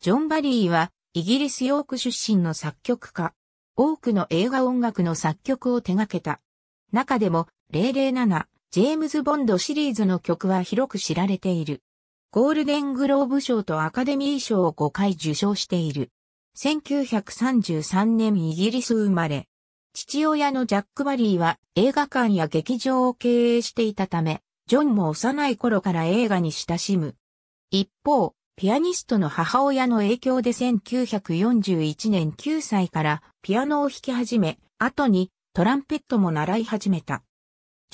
ジョン・バリーは、イギリスヨーク出身の作曲家。多くの映画音楽の作曲を手掛けた。中でも、007、ジェームズ・ボンドシリーズの曲は広く知られている。ゴールデングローブ賞とアカデミー賞を5回受賞している。1933年イギリス生まれ。父親のジャック・バリーは映画館や劇場を経営していたため、ジョンも幼い頃から映画に親しむ。一方、ピアニストの母親の影響で1941年9歳からピアノを弾き始め、後にトランペットも習い始めた。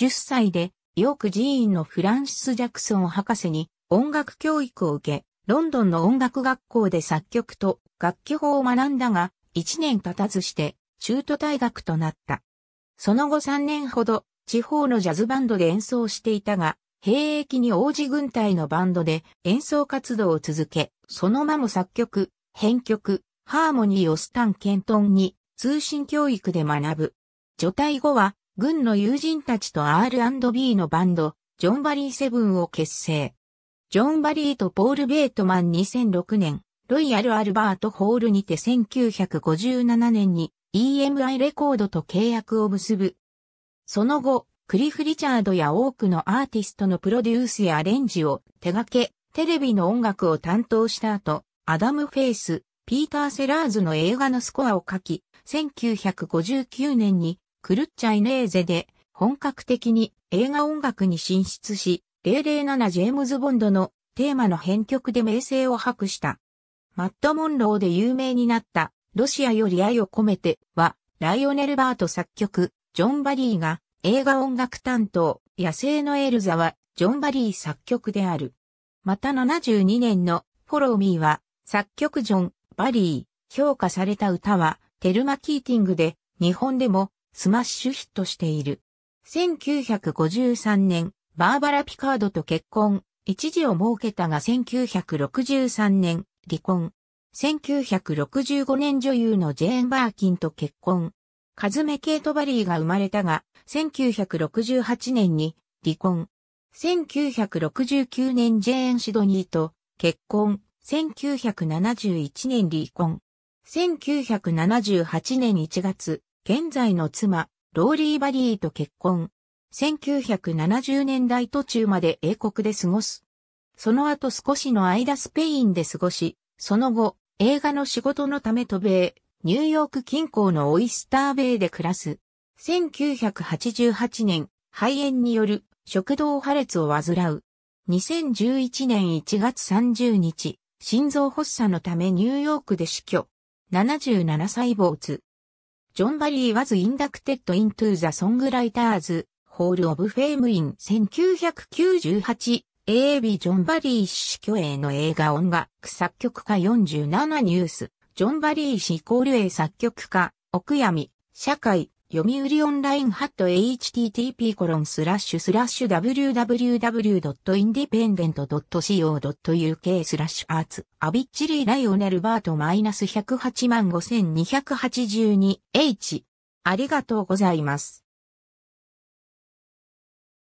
10歳でヨーク寺院のフランシス・ジャクソン博士に音楽教育を受け、ロンドンの音楽学校で作曲と楽器法を学んだが、1年経たずして中途退学となった。その後3年ほど地方のジャズバンドで演奏していたが、兵役に応じ軍隊のバンドで演奏活動を続け、その間も作曲、編曲、ハーモニーをスタン・ケントンに通信教育で学ぶ。除隊後は、軍の友人たちと R&B のバンド、ジョンバリーセブンを結成。ジョンバリーとポール・ベートマン2006年、ロイヤル・アルバート・ホールにて1957年に EMI レコードと契約を結ぶ。その後、クリフ・リチャードや多くのアーティストのプロデュースやアレンジを手掛け、テレビの音楽を担当した後、アダム・フェイス、ピーター・セラーズの映画のスコアを書き、1959年にクルッチャイネーゼで本格的に映画音楽に進出し、007ジェームズ・ボンドのテーマの編曲で名声を博した。マット・モンローで有名になったロシアより愛を込めては、ライオネル・バート作曲、ジョン・バリーが映画音楽担当、野生のエルザは、ジョン・バリー作曲である。また72年の、フォロー・ミーは、作曲ジョン・バリー、評価された歌は、テルマ・キーティングで、日本でも、スマッシュヒットしている。1953年、バーバラ・ピカードと結婚、一時を設けたが1963年、離婚。1965年女優のジェーン・バーキンと結婚。カズメ・ケイト・バリーが生まれたが、1968年に離婚。1969年ジェーン・シドニーと結婚。1971年離婚。1978年1月、現在の妻、ローリー・バリーと結婚。1970年代途中まで英国で過ごす。その後少しの間スペインで過ごし、その後、映画の仕事のため渡米、ニューヨーク近郊のオイスターベイで暮らす。1988年、肺炎による食道破裂を患う。2011年1月30日、心臓発作のためニューヨークで死去。77歳没。ジョン・バリー was inducted into the Songwriters Hall of Fame in 1998 AB ジョン・バリー死去への映画音楽作曲家47ニュースジョン・バリー氏イコール A 作曲家、奥闇、社会、読売オンラインハット http コロンスラッシュスラッシュ www.independent.co.uk スラッシュアーツアビッチリーライオネルバートマイナス108 5282h ありがとうございます。